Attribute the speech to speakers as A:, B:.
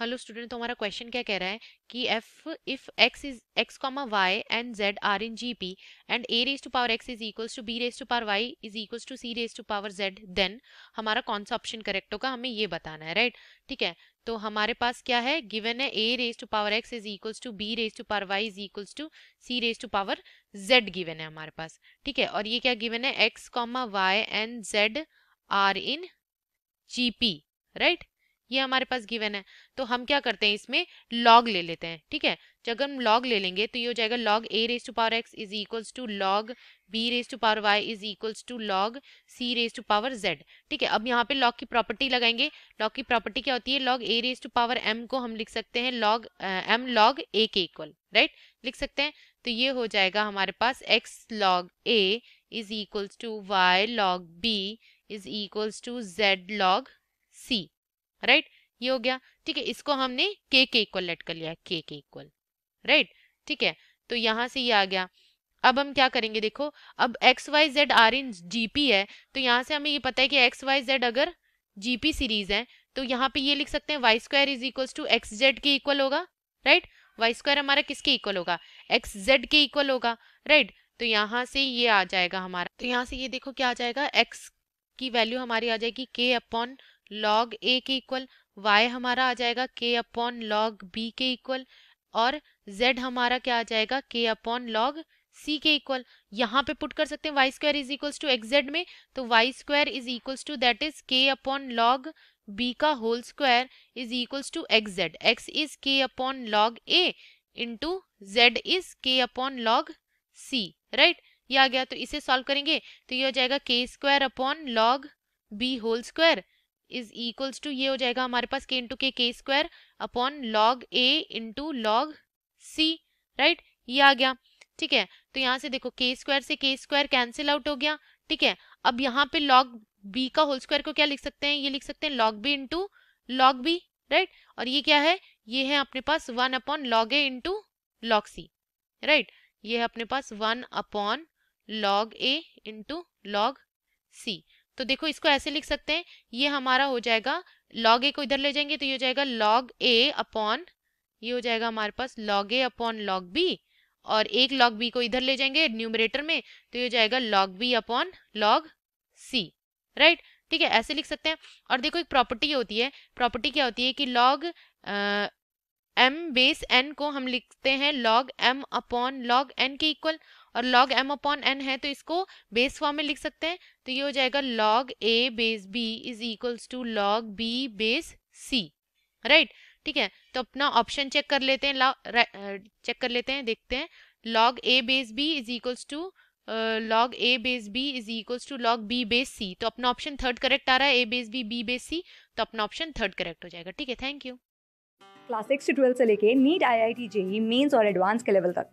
A: Hello student तो हमारा question क्या कह रहा है कि if if x is x comma y and z are in G P and a raise to power x is equals to b raise to power y is equals to c raise to power z then हमारा कौन सा option correct होगा हमें ये बताना है right right? ठीक है तो हमारे पास क्या है गिवन है a raise to power x is equals to b raise to power y is equals to c raise to power z given है हमारे पास ठीक है और ये क्या गिवन है x comma y and z are in G P right ये हमारे पास गिवन है तो हम क्या करते हैं इसमें लॉग ले लेते हैं ठीक है जब हम लॉग ले लेंगे तो ये हो जाएगा log a raise to power x is equals to log b raise to power y is equals to log c raise to power z ठीक है अब यहाँ पे लॉग की प्रॉपर्टी लगाएंगे लॉग की प्रॉपर्टी क्या होती है log a raise to power m को हम लिख सकते हैं लॉग एम लॉग ए के इक्वल राइट लिख सकते हैं तो ये हो जाएगा हमारे पास x log a is equals to y log b is equals to z log c right ये हो गया ठीक है इसको हमने के के इक्वल लेट कर लिया के के इक्वल राइट ठीक है तो यहां से ये आ गया अब हम क्या करेंगे देखो अब x y z are in GP है तो यहां से हमें ये पता है कि एक्स वाई जेड अगर जीपी सीरीज है तो यहाँ पे ये लिख सकते हैं y square is equal to x z के इक्वल होगा राइट वाई स्क्वायर हमारा किसके इक्वल होगा एक्स जेड के इक्वल होगा राइट तो यहाँ से ये आ जाएगा हमारा तो यहाँ से ये देखो क्या आ जाएगा एक्स की वैल्यू हमारी आ जाएगी के अपॉन लॉग ए के इक्वल वाई हमारा आ जाएगा के अपॉन लॉग बी के इक्वल और जेड हमारा क्या आ जाएगा के अपॉन लॉग सी के इक्वल यहाँ पे पुट कर सकते हैं y square is equals to x z में तो y square is equals to that is k upon log b का whole square is equals to x z x is k upon log a to z is k upon log c right ये आ गया तो इसे solve करेंगे तो ये हो जाएगा k square upon log b whole square is equals to ये हो जाएगा हमारे पास k into k k square upon log a into log c right ये आ गया ठीक है तो यहाँ से देखो के स्क्वायर से के स्क्वायर कैंसिल आउट हो गया ठीक है अब यहाँ पे लॉग बी का होल स्क्वायर को क्या लिख सकते हैं ये लिख सकते हैं log b into log b right और ये क्या है ये है अपने पास one upon log a into log c right ये है अपने पास one upon log a into log c तो देखो इसको ऐसे लिख सकते हैं ये हमारा हो जाएगा लॉग ए को इधर ले जाएंगे तो ये हो जाएगा लॉग ए अपॉन ये हो जाएगा हमारे पास log a upon log b और एक लॉग बी को इधर ले जाएंगे न्यूमरेटर में तो ये हो जाएगा log b upon log c right ठीक है ऐसे लिख सकते हैं और देखो एक प्रॉपर्टी होती है प्रॉपर्टी क्या होती है कि लॉग एम बेस एन को हम लिखते हैं log m upon log n के इक्वल और log m अपॉन एन है तो इसको बेस फॉर्म में लिख सकते हैं तो ये हो जाएगा log a base b is equals to log b base c right ठीक है तो अपना ऑप्शन चेक कर लेते हैं चेक कर लेते हैं देखते हैं log a base b is equals to log a base b is equals to log b base c तो अपना ऑप्शन थर्ड करेक्ट आ रहा है a base b b base c तो अपना ऑप्शन थर्ड करेक्ट हो जाएगा ठीक है थैंक यू
B: क्लास सिक्स से ट्वेल्थ से लेके NEET I I T JEE mains और एडवांस के लेवल तक